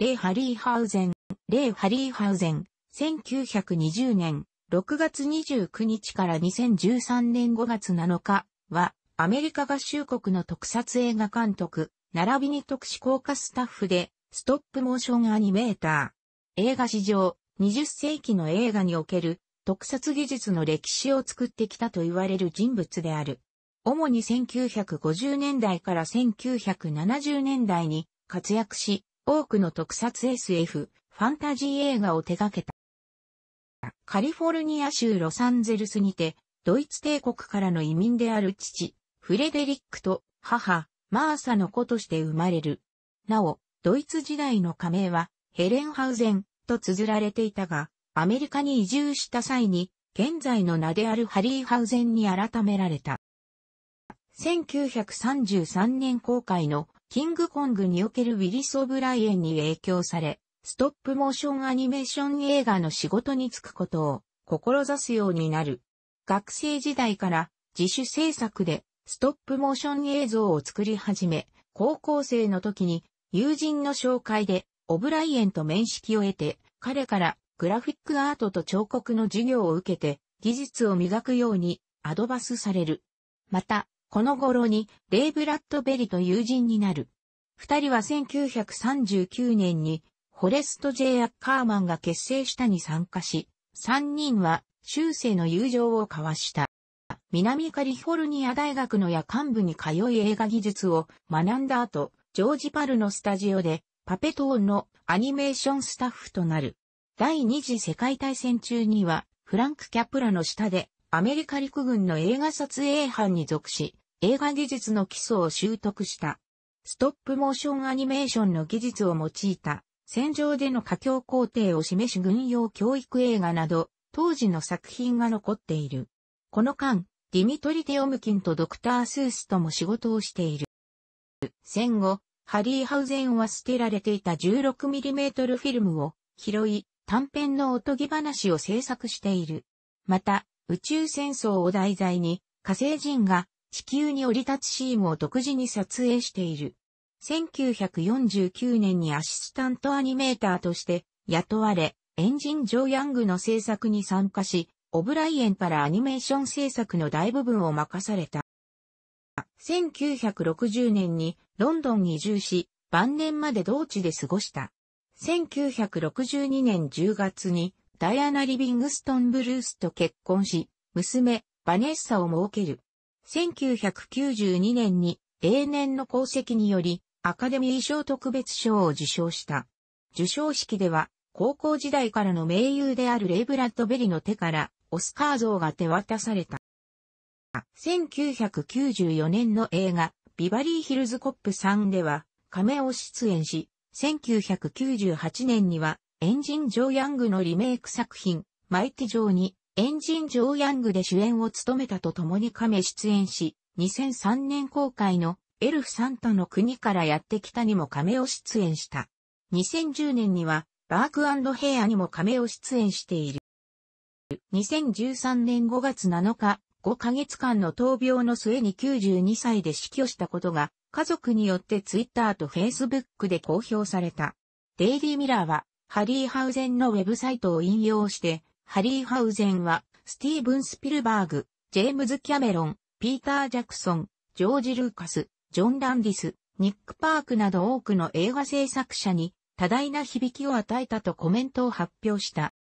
レイ・ハリーハウゼン、レイ・ハリーハウゼン、1920年6月29日から2013年5月7日は、アメリカ合衆国の特撮映画監督、並びに特殊効果スタッフで、ストップモーションアニメーター。映画史上、20世紀の映画における特撮技術の歴史を作ってきたと言われる人物である。主に1950年代から1970年代に活躍し、多くの特撮 SF、ファンタジー映画を手掛けた。カリフォルニア州ロサンゼルスにて、ドイツ帝国からの移民である父、フレデリックと母、マーサの子として生まれる。なお、ドイツ時代の仮名は、ヘレンハウゼンと綴られていたが、アメリカに移住した際に、現在の名であるハリーハウゼンに改められた。1933年公開のキングコングにおけるウィリス・オブライエンに影響され、ストップモーションアニメーション映画の仕事に就くことを志すようになる。学生時代から自主制作でストップモーション映像を作り始め、高校生の時に友人の紹介でオブライエンと面識を得て、彼からグラフィックアートと彫刻の授業を受けて技術を磨くようにアドバスされる。また、この頃にレイ・ブラッドベリと友人になる。二人は1939年にフォレスト・ジェイ・アッカーマンが結成したに参加し、三人は中世の友情を交わした。南カリフォルニア大学の夜間部に通い映画技術を学んだ後、ジョージ・パルのスタジオでパペトーンのアニメーションスタッフとなる。第二次世界大戦中にはフランク・キャプラの下でアメリカ陸軍の映画撮影班に属し、映画技術の基礎を習得した。ストップモーションアニメーションの技術を用いた戦場での佳境工程を示し軍用教育映画など当時の作品が残っている。この間、ディミトリ・テオムキンとドクター・スースとも仕事をしている。戦後、ハリー・ハウゼンは捨てられていた 16mm フィルムを拾い、短編のおとぎ話を制作している。また、宇宙戦争を題材に火星人が地球に降り立つシーンを独自に撮影している。1949年にアシスタントアニメーターとして雇われ、エンジン・ジョー・ヤングの制作に参加し、オブライエンからアニメーション制作の大部分を任された。1960年にロンドンに移住し、晩年まで同地で過ごした。1962年10月にダイアナ・リビングストン・ブルースと結婚し、娘、バネッサを設ける。1992年に永年の功績によりアカデミー賞特別賞を受賞した。受賞式では高校時代からの名優であるレイ・ブラッドベリの手からオスカー像が手渡された。1994年の映画ビバリーヒルズコップ3では亀を出演し、1998年にはエンジン・ジョー・ヤングのリメイク作品マイティ・ジョーにエンジン・ジョー・ヤングで主演を務めたと共に亀出演し、2003年公開のエルフ・サンタの国からやってきたにも亀を出演した。2010年にはバークヘアにも亀を出演している。2013年5月7日、5ヶ月間の闘病の末に92歳で死去したことが、家族によってツイッターとフェイスブックで公表された。デイリーミラーは、ハリーハウゼンのウェブサイトを引用して、ハリー・ハウゼンは、スティーブン・スピルバーグ、ジェームズ・キャメロン、ピーター・ジャクソン、ジョージ・ルーカス、ジョン・ランディス、ニック・パークなど多くの映画制作者に多大な響きを与えたとコメントを発表した。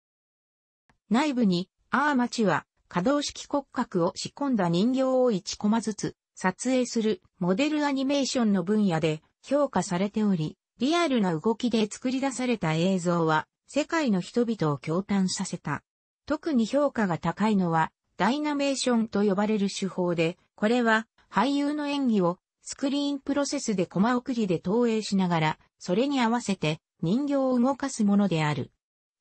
内部に、アーマチは可動式骨格を仕込んだ人形を1コマずつ撮影するモデルアニメーションの分野で評価されており、リアルな動きで作り出された映像は世界の人々を驚嘆させた。特に評価が高いのは、ダイナメーションと呼ばれる手法で、これは俳優の演技をスクリーンプロセスでコマ送りで投影しながら、それに合わせて人形を動かすものである。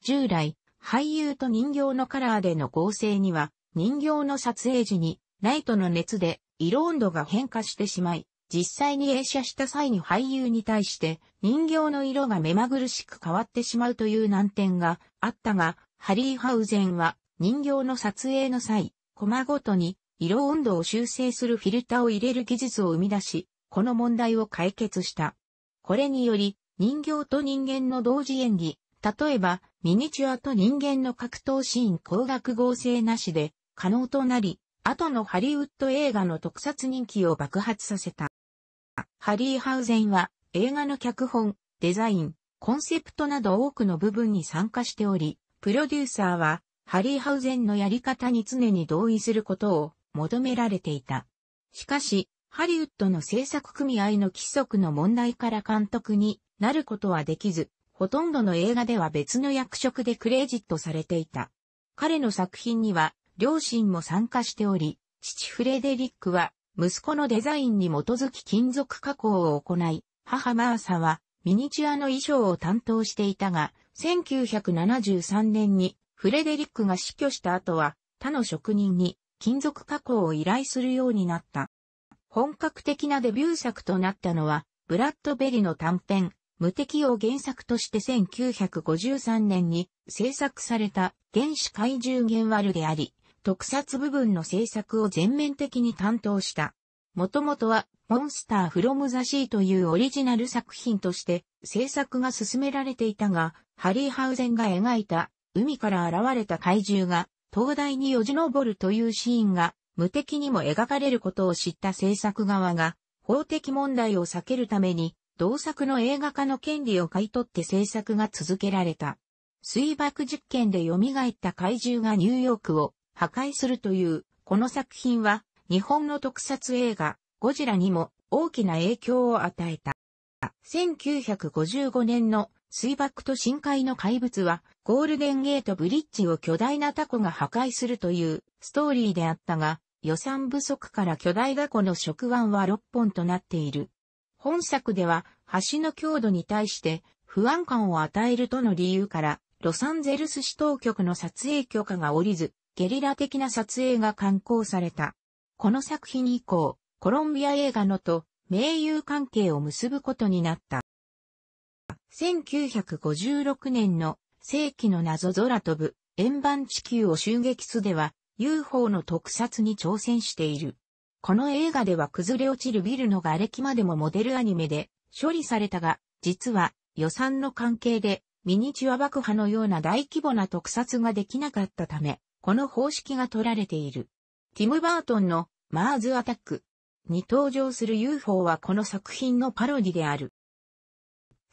従来、俳優と人形のカラーでの合成には、人形の撮影時にライトの熱で色温度が変化してしまい、実際に映写した際に俳優に対して人形の色が目まぐるしく変わってしまうという難点があったが、ハリーハウゼンは人形の撮影の際、コマごとに色温度を修正するフィルターを入れる技術を生み出し、この問題を解決した。これにより、人形と人間の同時演技、例えばミニチュアと人間の格闘シーン光学合成なしで可能となり、後のハリウッド映画の特撮人気を爆発させた。ハリー・ハウゼンは映画の脚本、デザイン、コンセプトなど多くの部分に参加しており、プロデューサーは、ハリーハウゼンのやり方に常に同意することを求められていた。しかし、ハリウッドの制作組合の規則の問題から監督になることはできず、ほとんどの映画では別の役職でクレジットされていた。彼の作品には、両親も参加しており、父フレデリックは、息子のデザインに基づき金属加工を行い、母マーサは、ミニチュアの衣装を担当していたが、1973年にフレデリックが死去した後は他の職人に金属加工を依頼するようになった。本格的なデビュー作となったのはブラッドベリの短編無敵を原作として1953年に制作された原始怪獣原悪であり、特撮部分の制作を全面的に担当した。もともとは、モンスター・フロム・ザ・シーというオリジナル作品として制作が進められていたが、ハリー・ハウゼンが描いた海から現れた怪獣が灯台によじ登るというシーンが無敵にも描かれることを知った制作側が法的問題を避けるために同作の映画化の権利を買い取って制作が続けられた。水爆実験で蘇った怪獣がニューヨークを破壊するというこの作品は日本の特撮映画、ゴジラにも大きな影響を与えた。1955年の水爆と深海の怪物は、ゴールデンゲートブリッジを巨大なタコが破壊するというストーリーであったが、予算不足から巨大ダコの触腕は6本となっている。本作では、橋の強度に対して不安感を与えるとの理由から、ロサンゼルス市当局の撮影許可が下りず、ゲリラ的な撮影が刊行された。この作品以降、コロンビア映画のと名誉関係を結ぶことになった。1956年の世紀の謎空飛ぶ円盤地球を襲撃すでは UFO の特撮に挑戦している。この映画では崩れ落ちるビルの瓦礫までもモデルアニメで処理されたが、実は予算の関係でミニチュア爆破のような大規模な特撮ができなかったため、この方式が取られている。ティム・バートンのマーズ・アタックに登場する UFO はこの作品のパロディである。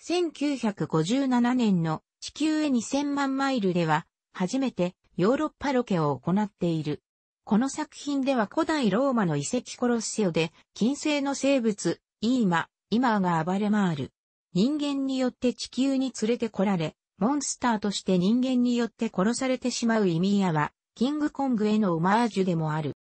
1957年の地球へ2000万マイルでは、初めてヨーロッパロケを行っている。この作品では古代ローマの遺跡コロッセオで、近世の生物、イーマ、イマーが暴れ回る。人間によって地球に連れてこられ、モンスターとして人間によって殺されてしまう意味やは、キングコングへのオマージュでもある。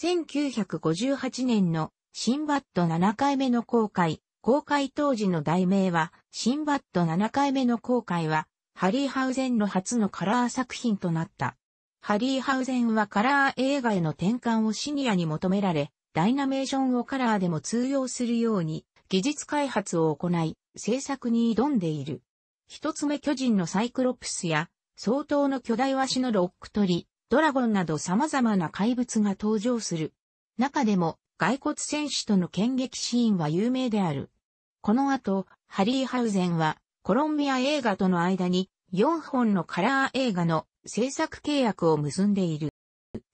1958年のシンバット7回目の公開、公開当時の題名は、シンバット7回目の公開は、ハリーハウゼンの初のカラー作品となった。ハリーハウゼンはカラー映画への転換をシニアに求められ、ダイナメーションをカラーでも通用するように、技術開発を行い、制作に挑んでいる。一つ目巨人のサイクロプスや、相当の巨大ワシのロック鳥、ドラゴンなど様々な怪物が登場する。中でも、骸骨戦士との剣撃シーンは有名である。この後、ハリー・ハウゼンは、コロンビア映画との間に、4本のカラー映画の制作契約を結んでいる。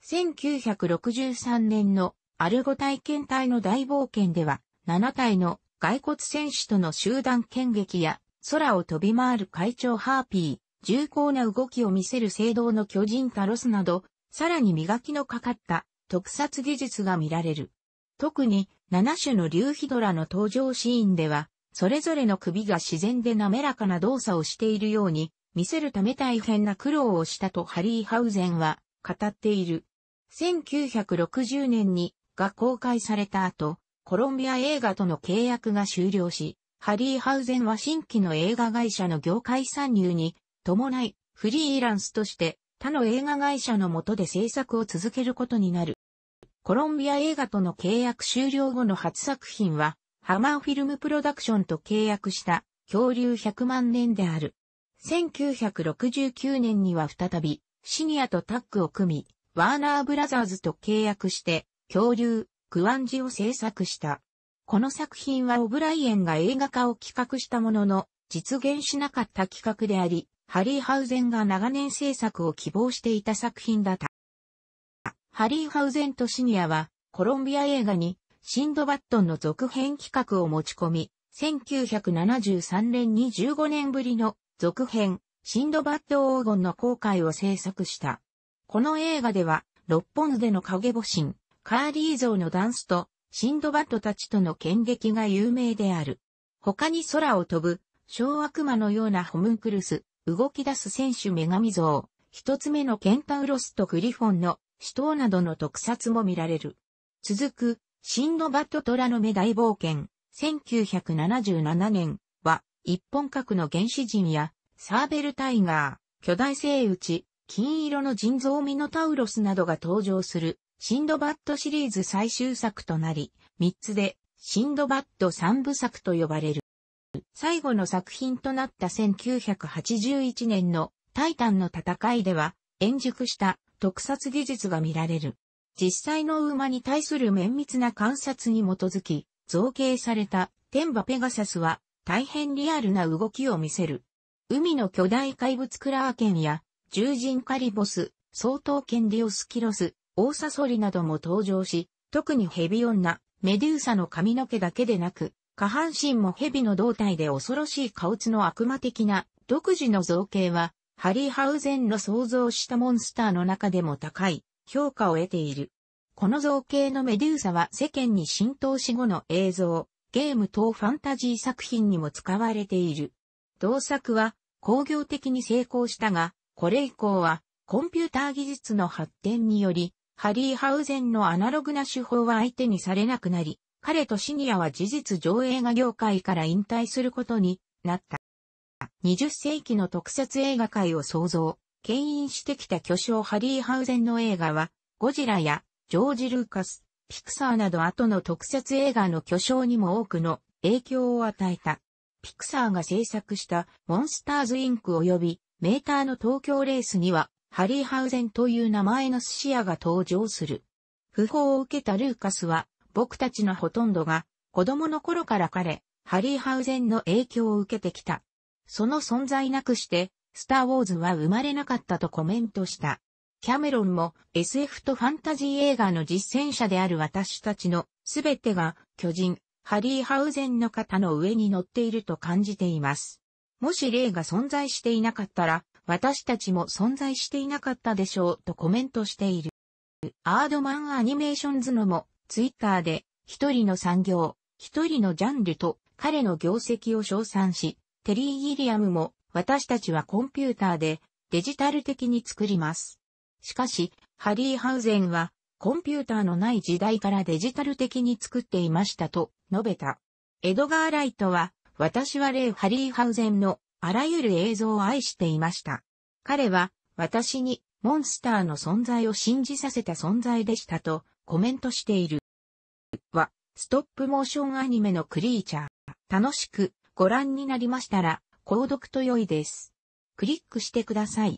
1963年のアルゴ体験隊の大冒険では、7体の骸骨戦士との集団剣撃や、空を飛び回る会長ハーピー、重厚な動きを見せる聖堂の巨人タロスなど、さらに磨きのかかった特撮技術が見られる。特に7種の竜ヒドラの登場シーンでは、それぞれの首が自然で滑らかな動作をしているように、見せるため大変な苦労をしたとハリー・ハウゼンは語っている。1960年にが公開された後、コロンビア映画との契約が終了し、ハリー・ハウゼンは新規の映画会社の業界参入に伴い、フリーランスとして他の映画会社の下で制作を続けることになる。コロンビア映画との契約終了後の初作品は、ハマーフィルムプロダクションと契約した恐竜100万年である。1969年には再び、シニアとタッグを組み、ワーナーブラザーズと契約して、恐竜、クワンジを制作した。この作品はオブライエンが映画化を企画したものの、実現しなかった企画であり、ハリー・ハウゼンが長年制作を希望していた作品だった。ハリー・ハウゼンとシニアは、コロンビア映画に、シンドバットンの続編企画を持ち込み、1973年に15年ぶりの続編、シンドバット黄金の航海を制作した。この映画では、六本での影母神、カーリー像のダンスと、シンドバットたちとの剣劇が有名である。他に空を飛ぶ、小悪魔のようなホムンクルス、動き出す選手女神像、一つ目のケンタウロスとグリフォンの死闘などの特撮も見られる。続く、シンドバット虎の目大冒険、1977年は、一本格の原始人や、サーベルタイガー、巨大生打ち、金色の人造ミノタウロスなどが登場する、シンドバットシリーズ最終作となり、3つで、シンドバット3部作と呼ばれる。最後の作品となった1981年のタイタンの戦いでは、円熟した特撮技術が見られる。実際の馬に対する綿密な観察に基づき、造形された天馬ペガサスは大変リアルな動きを見せる。海の巨大怪物クラーケンや、獣人カリボス、総統剣ディオスキロス、オーサソリなども登場し、特にヘビ女、メデューサの髪の毛だけでなく、下半身も蛇の胴体で恐ろしい顔つの悪魔的な独自の造形は、ハリーハウゼンの想像したモンスターの中でも高い評価を得ている。この造形のメデューサは世間に浸透し後の映像、ゲーム等ファンタジー作品にも使われている。同作は工業的に成功したが、これ以降はコンピューター技術の発展により、ハリーハウゼンのアナログな手法は相手にされなくなり、彼とシニアは事実上映画業界から引退することになった。20世紀の特撮映画界を創造、牽引してきた巨匠ハリー・ハウゼンの映画は、ゴジラやジョージ・ルーカス、ピクサーなど後の特撮映画の巨匠にも多くの影響を与えた。ピクサーが制作したモンスターズ・インク及びメーターの東京レースには、ハリー・ハウゼンという名前の寿司屋が登場する。訃報を受けたルーカスは、僕たちのほとんどが、子供の頃から彼、ハリーハウゼンの影響を受けてきた。その存在なくして、スター・ウォーズは生まれなかったとコメントした。キャメロンも SF とファンタジー映画の実践者である私たちのすべてが巨人、ハリー・ハウゼンの方の上に乗っていると感じています。もし霊が存在していなかったら、私たちも存在していなかったでしょうとコメントしている。アードマンアニメーションズのもツイッターで、一人の産業、一人のジャンルと彼の業績を称賛し、テリー・ギリアムも、私たちはコンピューターでデジタル的に作ります。しかし、ハリー・ハウゼンは、コンピューターのない時代からデジタル的に作っていましたと述べた。エドガー・ライトは、私は例ハリー・ハウゼンのあらゆる映像を愛していました。彼は、私にモンスターの存在を信じさせた存在でしたとコメントしている。は、ストップモーションアニメのクリーチャー。楽しくご覧になりましたら、購読と良いです。クリックしてください。